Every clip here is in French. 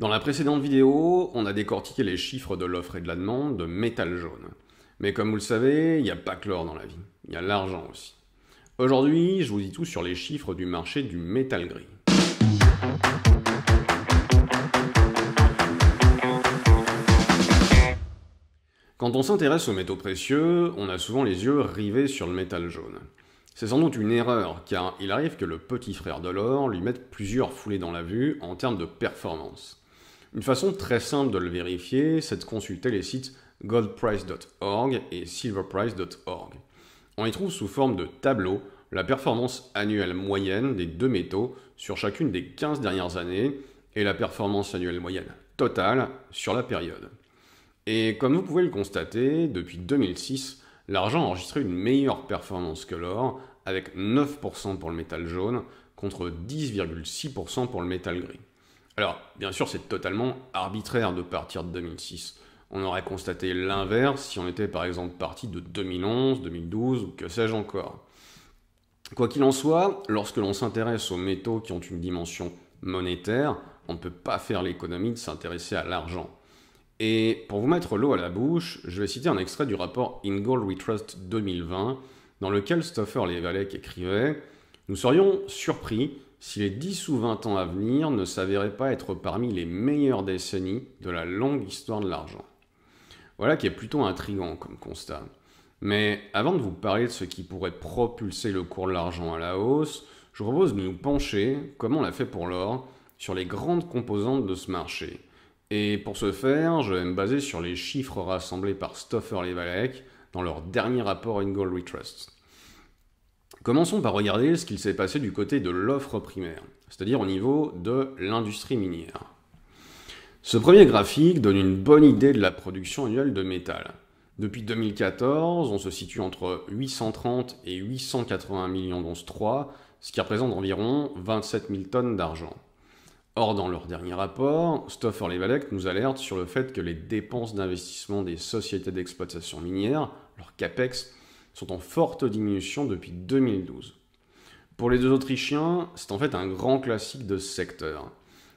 Dans la précédente vidéo, on a décortiqué les chiffres de l'offre et de la demande de métal jaune. Mais comme vous le savez, il n'y a pas que l'or dans la vie, il y a l'argent aussi. Aujourd'hui, je vous dis tout sur les chiffres du marché du métal gris. Quand on s'intéresse aux métaux précieux, on a souvent les yeux rivés sur le métal jaune. C'est sans doute une erreur, car il arrive que le petit frère de l'or lui mette plusieurs foulées dans la vue en termes de performance. Une façon très simple de le vérifier, c'est de consulter les sites goldprice.org et silverprice.org. On y trouve sous forme de tableau la performance annuelle moyenne des deux métaux sur chacune des 15 dernières années et la performance annuelle moyenne totale sur la période. Et comme vous pouvez le constater, depuis 2006, l'argent a enregistré une meilleure performance que l'or, avec 9% pour le métal jaune contre 10,6% pour le métal gris. Alors, bien sûr, c'est totalement arbitraire de partir de 2006. On aurait constaté l'inverse si on était par exemple parti de 2011, 2012 ou que sais-je encore. Quoi qu'il en soit, lorsque l'on s'intéresse aux métaux qui ont une dimension monétaire, on ne peut pas faire l'économie de s'intéresser à l'argent. Et pour vous mettre l'eau à la bouche, je vais citer un extrait du rapport Ingold Retrust 2020, dans lequel Stoffer Levalec écrivait Nous serions surpris si les 10 ou 20 ans à venir ne s'avéraient pas être parmi les meilleures décennies de la longue histoire de l'argent. Voilà qui est plutôt intrigant comme constat. Mais avant de vous parler de ce qui pourrait propulser le cours de l'argent à la hausse, je propose de nous pencher, comme on l'a fait pour l'or, sur les grandes composantes de ce marché. Et pour ce faire, je vais me baser sur les chiffres rassemblés par Stoffer Levalec dans leur dernier rapport Ingold Gold Commençons par regarder ce qu'il s'est passé du côté de l'offre primaire, c'est-à-dire au niveau de l'industrie minière. Ce premier graphique donne une bonne idée de la production annuelle de métal. Depuis 2014, on se situe entre 830 et 880 millions d'onces 3, ce qui représente environ 27 000 tonnes d'argent. Or, dans leur dernier rapport, Stoffer Valek nous alerte sur le fait que les dépenses d'investissement des sociétés d'exploitation minière, leur CAPEX, sont en forte diminution depuis 2012. Pour les deux Autrichiens, c'est en fait un grand classique de secteur.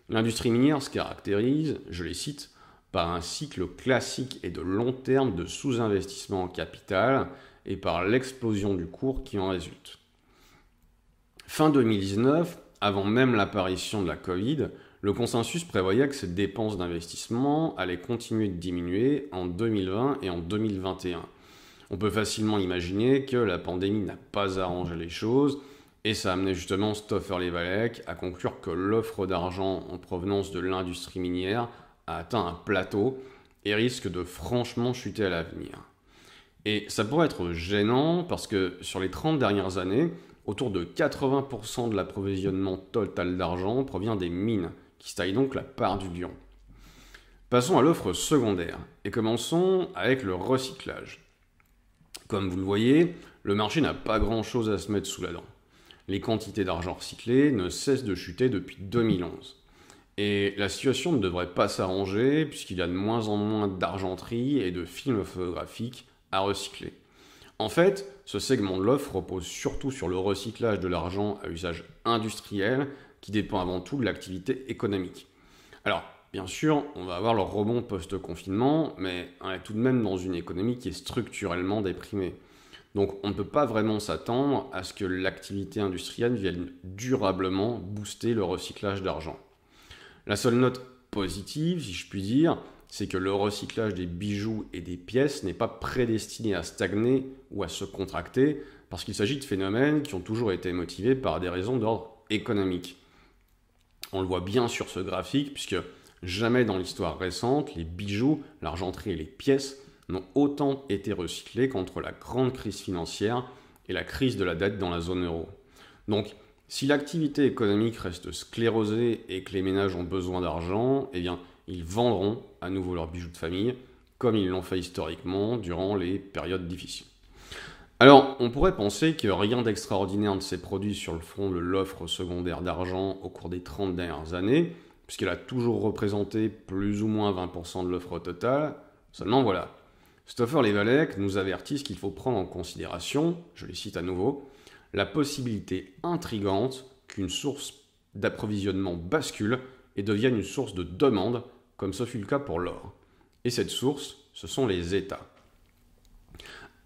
L'industrie minière se caractérise, je les cite, par un cycle classique et de long terme de sous-investissement en capital et par l'explosion du cours qui en résulte. Fin 2019, avant même l'apparition de la Covid, le consensus prévoyait que ces dépenses d'investissement allaient continuer de diminuer en 2020 et en 2021, on peut facilement imaginer que la pandémie n'a pas arrangé les choses, et ça a amené justement Stoffer Levalec à conclure que l'offre d'argent en provenance de l'industrie minière a atteint un plateau et risque de franchement chuter à l'avenir. Et ça pourrait être gênant parce que sur les 30 dernières années, autour de 80% de l'approvisionnement total d'argent provient des mines, qui taillent donc la part du lion. Passons à l'offre secondaire et commençons avec le recyclage. Comme vous le voyez, le marché n'a pas grand-chose à se mettre sous la dent. Les quantités d'argent recyclé ne cessent de chuter depuis 2011. Et la situation ne devrait pas s'arranger puisqu'il y a de moins en moins d'argenterie et de films photographiques à recycler. En fait, ce segment de l'offre repose surtout sur le recyclage de l'argent à usage industriel qui dépend avant tout de l'activité économique. Alors, Bien sûr, on va avoir le rebond post-confinement, mais on est tout de même dans une économie qui est structurellement déprimée. Donc on ne peut pas vraiment s'attendre à ce que l'activité industrielle vienne durablement booster le recyclage d'argent. La seule note positive, si je puis dire, c'est que le recyclage des bijoux et des pièces n'est pas prédestiné à stagner ou à se contracter, parce qu'il s'agit de phénomènes qui ont toujours été motivés par des raisons d'ordre économique. On le voit bien sur ce graphique, puisque Jamais dans l'histoire récente, les bijoux, l'argenterie et les pièces n'ont autant été recyclés qu'entre la grande crise financière et la crise de la dette dans la zone euro. Donc, si l'activité économique reste sclérosée et que les ménages ont besoin d'argent, eh bien, ils vendront à nouveau leurs bijoux de famille, comme ils l'ont fait historiquement durant les périodes difficiles. Alors, on pourrait penser que rien d'extraordinaire ne s'est produit sur le front de l'offre secondaire d'argent au cours des 30 dernières années, puisqu'elle a toujours représenté plus ou moins 20% de l'offre totale. Seulement voilà, Stoffer Levalec nous avertissent qu'il faut prendre en considération, je les cite à nouveau, la possibilité intrigante qu'une source d'approvisionnement bascule et devienne une source de demande, comme ce fut le cas pour l'or. Et cette source, ce sont les États.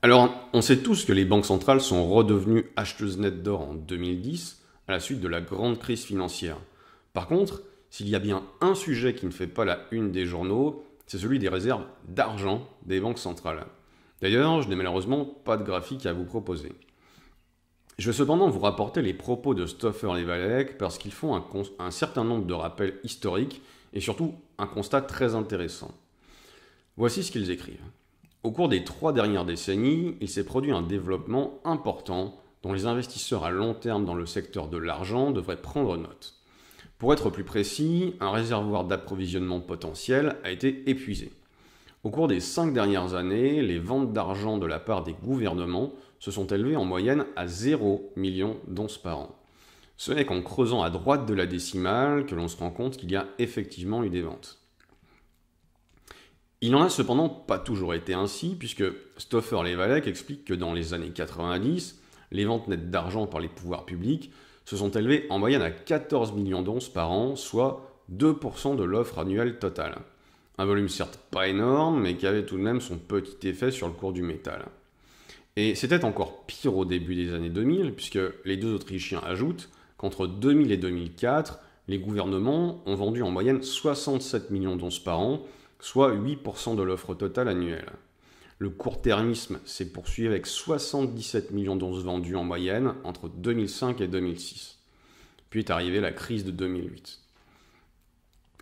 Alors, on sait tous que les banques centrales sont redevenues acheteuses nettes d'or en 2010 à la suite de la grande crise financière. Par contre, s'il y a bien un sujet qui ne fait pas la une des journaux, c'est celui des réserves d'argent des banques centrales. D'ailleurs, je n'ai malheureusement pas de graphique à vous proposer. Je vais cependant vous rapporter les propos de Stoffer et Valek parce qu'ils font un, un, certain nombre de rappels historiques et surtout un constat très intéressant. Voici ce qu'ils écrivent. Au cours des trois dernières décennies, il s'est produit un développement important dont les investisseurs à long terme dans le secteur de l'argent devraient prendre note. Pour être plus précis, un réservoir d'approvisionnement potentiel a été épuisé. Au cours des cinq dernières années, les ventes d'argent de la part des gouvernements se sont élevées en moyenne à 0 million d'onces par an. Ce n'est qu'en creusant à droite de la décimale que l'on se rend compte qu'il y a effectivement eu des ventes. Il n'en a cependant pas toujours été ainsi, puisque Stoffer Levalec explique que dans les années 90, les ventes nettes d'argent par les pouvoirs publics se sont élevés en moyenne à 14 millions d'onces par an, soit 2% de l'offre annuelle totale. Un volume certes pas énorme, mais qui avait tout de même son petit effet sur le cours du métal. Et c'était encore pire au début des années 2000, puisque les deux Autrichiens ajoutent qu'entre 2000 et 2004, les gouvernements ont vendu en moyenne 67 millions d'onces par an, soit 8% de l'offre totale annuelle. Le court-termisme s'est poursuivi avec 77 millions d'onces vendues en moyenne entre 2005 et 2006. Puis est arrivée la crise de 2008.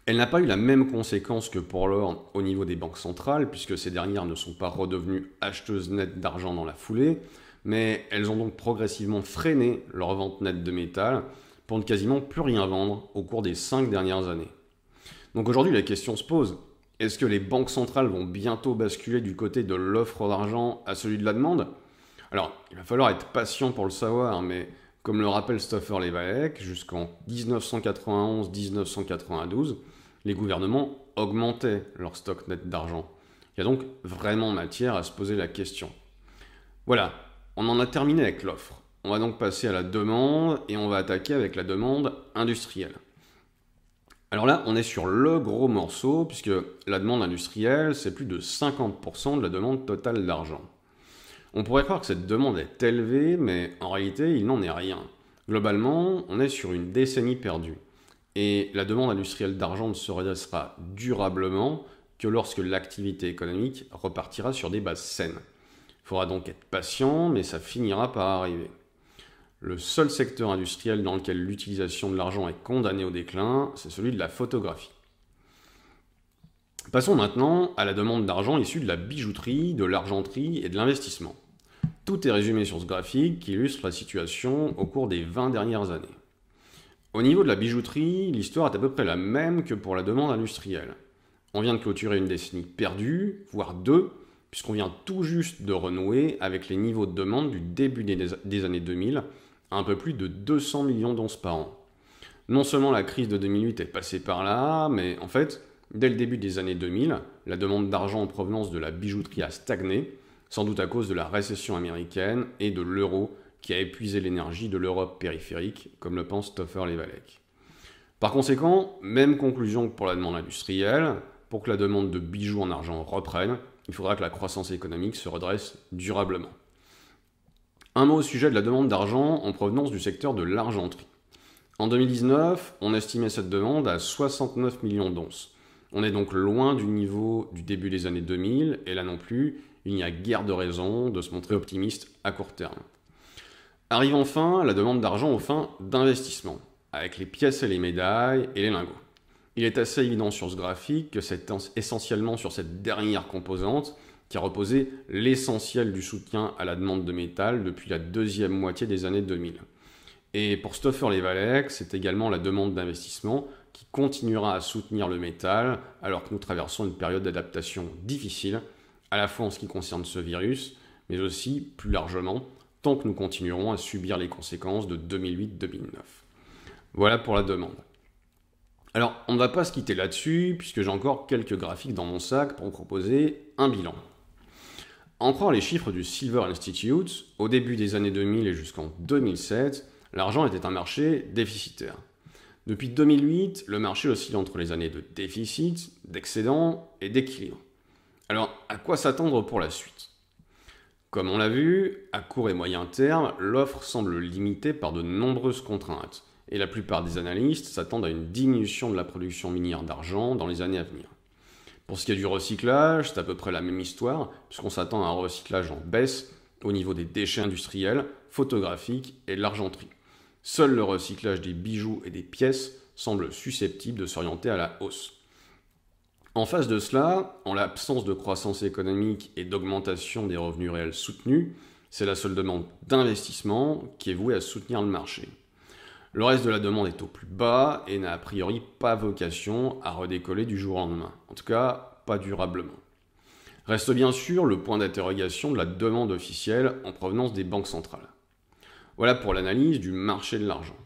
Elle n'a pas eu la même conséquence que pour l'or au niveau des banques centrales, puisque ces dernières ne sont pas redevenues acheteuses nettes d'argent dans la foulée, mais elles ont donc progressivement freiné leur vente nette de métal pour ne quasiment plus rien vendre au cours des cinq dernières années. Donc aujourd'hui, la question se pose, est-ce que les banques centrales vont bientôt basculer du côté de l'offre d'argent à celui de la demande Alors, il va falloir être patient pour le savoir, mais comme le rappelle Stoffer Levaec, jusqu'en 1991-1992, les gouvernements augmentaient leur stock net d'argent. Il y a donc vraiment matière à se poser la question. Voilà, on en a terminé avec l'offre. On va donc passer à la demande et on va attaquer avec la demande industrielle. Alors là, on est sur le gros morceau, puisque la demande industrielle, c'est plus de 50% de la demande totale d'argent. On pourrait croire que cette demande est élevée, mais en réalité, il n'en est rien. Globalement, on est sur une décennie perdue. Et la demande industrielle d'argent ne se redressera durablement que lorsque l'activité économique repartira sur des bases saines. Il faudra donc être patient, mais ça finira par arriver. Le seul secteur industriel dans lequel l'utilisation de l'argent est condamnée au déclin, c'est celui de la photographie. Passons maintenant à la demande d'argent issue de la bijouterie, de l'argenterie et de l'investissement. Tout est résumé sur ce graphique qui illustre la situation au cours des 20 dernières années. Au niveau de la bijouterie, l'histoire est à peu près la même que pour la demande industrielle. On vient de clôturer une décennie perdue, voire deux, puisqu'on vient tout juste de renouer avec les niveaux de demande du début des, années 2000 un peu plus de 200 millions d'onces par an. Non seulement la crise de 2008 est passée par là, mais en fait, dès le début des années 2000, la demande d'argent en provenance de la bijouterie a stagné, sans doute à cause de la récession américaine et de l'euro qui a épuisé l'énergie de l'Europe périphérique, comme le pense Toffer Levalec. Par conséquent, même conclusion que pour la demande industrielle, pour que la demande de bijoux en argent reprenne, il faudra que la croissance économique se redresse durablement. Un mot au sujet de la demande d'argent en provenance du secteur de l'argenterie. En 2019, on estimait cette demande à 69 millions d'onces. On est donc loin du niveau du début des années 2000, et là non plus, il n'y a guère de raison de se montrer optimiste à court terme. Arrive enfin la demande d'argent aux fins d'investissement, avec les pièces et les médailles et les lingots. Il est assez évident sur ce graphique que c'est essentiellement sur cette dernière composante qui a reposé l'essentiel du soutien à la demande de métal depuis la deuxième moitié des années 2000. Et pour Stoffer Levalec, c'est également la demande d'investissement qui continuera à soutenir le métal alors que nous traversons une période d'adaptation difficile, à la fois en ce qui concerne ce virus, mais aussi plus largement, tant que nous continuerons à subir les conséquences de 2008-2009. Voilà pour la demande. Alors, on ne va pas se quitter là-dessus, puisque j'ai encore quelques graphiques dans mon sac pour vous proposer un bilan. En croire les chiffres du Silver Institute, au début des années 2000 et jusqu'en 2007, l'argent était un marché déficitaire. Depuis 2008, le marché oscille entre les années de déficit, d'excédent et d'équilibre. Alors, à quoi s'attendre pour la suite Comme on l'a vu, à court et moyen terme, l'offre semble limitée par de nombreuses contraintes, et la plupart des analystes s'attendent à une diminution de la production minière d'argent dans les années à venir. Pour ce qui est du recyclage, c'est à peu près la même histoire, puisqu'on s'attend à un recyclage en baisse au niveau des déchets industriels, photographiques et de l'argenterie. Seul le recyclage des bijoux et des pièces semble susceptible de s'orienter à la hausse. En face de cela, en l'absence de croissance économique et d'augmentation des revenus réels soutenus, c'est la seule demande d'investissement qui est vouée à soutenir le marché. Le reste de la demande est au plus bas et n'a a priori pas vocation à redécoller du jour au lendemain. En tout cas, pas durablement. Reste bien sûr le point d'interrogation de la demande officielle en provenance des banques centrales. Voilà pour l'analyse du marché de l'argent.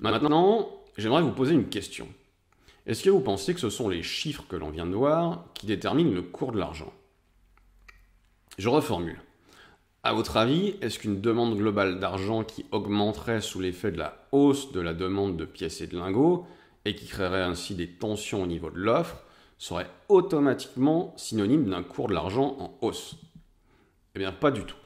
Maintenant, j'aimerais vous poser une question. Est-ce que vous pensez que ce sont les chiffres que l'on vient de voir qui déterminent le cours de l'argent Je reformule. À votre avis, est-ce qu'une demande globale d'argent qui augmenterait sous l'effet de la hausse de la demande de pièces et de lingots, et qui créerait ainsi des tensions au niveau de l'offre, serait automatiquement synonyme d'un cours de l'argent en hausse Eh bien, pas du tout.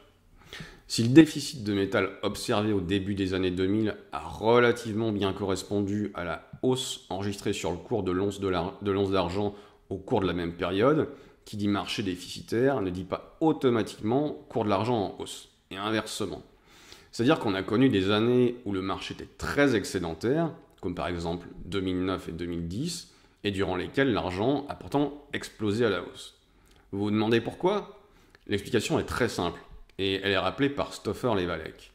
Si le déficit de métal observé au début des années 2000 a relativement bien correspondu à la hausse enregistrée sur le cours de l'once d'argent au cours de la même période, qui dit marché déficitaire ne dit pas automatiquement cours de l'argent en hausse, et inversement. C'est-à-dire qu'on a connu des années où le marché était très excédentaire, comme par exemple 2009 et 2010, et durant lesquelles l'argent a pourtant explosé à la hausse. Vous vous demandez pourquoi L'explication est très simple, et elle est rappelée par Stoffer levalek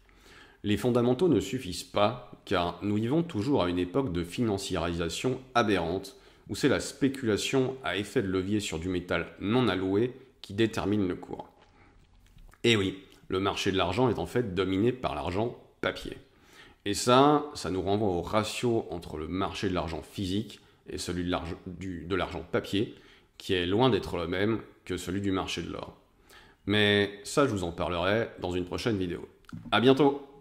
Les fondamentaux ne suffisent pas, car nous vivons toujours à une époque de financiarisation aberrante, où c'est la spéculation à effet de levier sur du métal non alloué qui détermine le cours. Et eh oui, le marché de l'argent est en fait dominé par l'argent papier. Et ça, ça nous renvoie au ratio entre le marché de l'argent physique et celui de l'argent papier, qui est loin d'être le même que celui du marché de l'or. Mais ça, je vous en parlerai dans une prochaine vidéo. À bientôt!